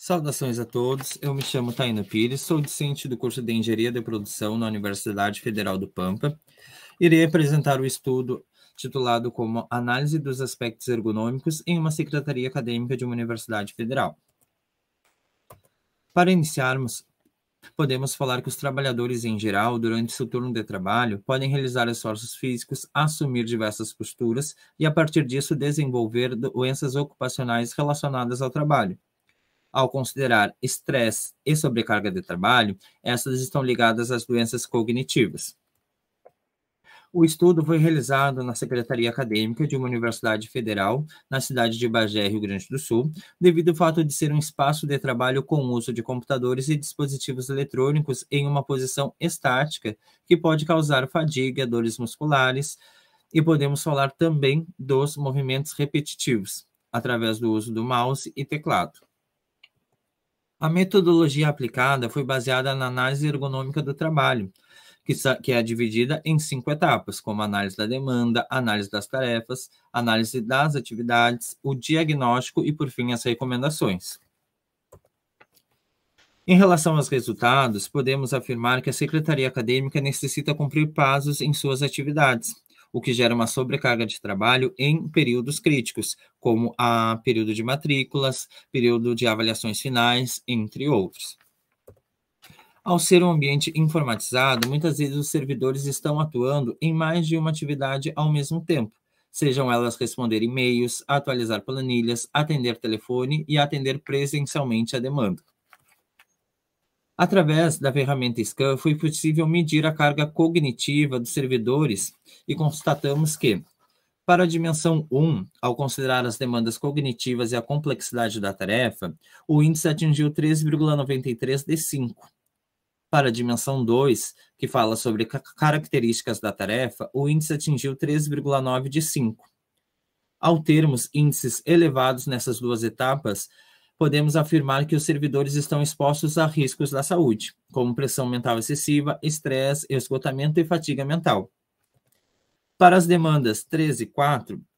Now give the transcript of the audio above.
Saudações a todos, eu me chamo Taina Pires, sou discente do curso de Engenharia de Produção na Universidade Federal do Pampa. Irei apresentar o estudo titulado como Análise dos Aspectos Ergonômicos em uma Secretaria Acadêmica de uma Universidade Federal. Para iniciarmos, podemos falar que os trabalhadores em geral, durante seu turno de trabalho, podem realizar esforços físicos, assumir diversas posturas e, a partir disso, desenvolver doenças ocupacionais relacionadas ao trabalho ao considerar estresse e sobrecarga de trabalho, essas estão ligadas às doenças cognitivas. O estudo foi realizado na Secretaria Acadêmica de uma Universidade Federal, na cidade de Bagé, Rio Grande do Sul, devido ao fato de ser um espaço de trabalho com uso de computadores e dispositivos eletrônicos em uma posição estática, que pode causar fadiga, dores musculares, e podemos falar também dos movimentos repetitivos, através do uso do mouse e teclado. A metodologia aplicada foi baseada na análise ergonômica do trabalho, que, é dividida em cinco etapas, como análise da demanda, análise das tarefas, análise das atividades, o diagnóstico e, por fim, as recomendações. Em relação aos resultados, podemos afirmar que a Secretaria Acadêmica necessita cumprir prazos em suas atividades, o que gera uma sobrecarga de trabalho em períodos críticos, como a período de matrículas, período de avaliações finais, entre outros. Ao ser um ambiente informatizado, muitas vezes os servidores estão atuando em mais de uma atividade ao mesmo tempo, sejam elas responder e-mails, atualizar planilhas, atender telefone e atender presencialmente a demanda. Através da ferramenta SCAN, foi possível medir a carga cognitiva dos servidores e constatamos que, para a dimensão 1, ao considerar as demandas cognitivas e a complexidade da tarefa, o índice atingiu 3,93 de 5. Para a dimensão 2, que fala sobre características da tarefa, o índice atingiu 3,9 de 5. Ao termos índices elevados nessas duas etapas, podemos afirmar que os servidores estão expostos a riscos da saúde, como pressão mental excessiva, estresse, esgotamento e fatiga mental. Para as demandas 13 e 4,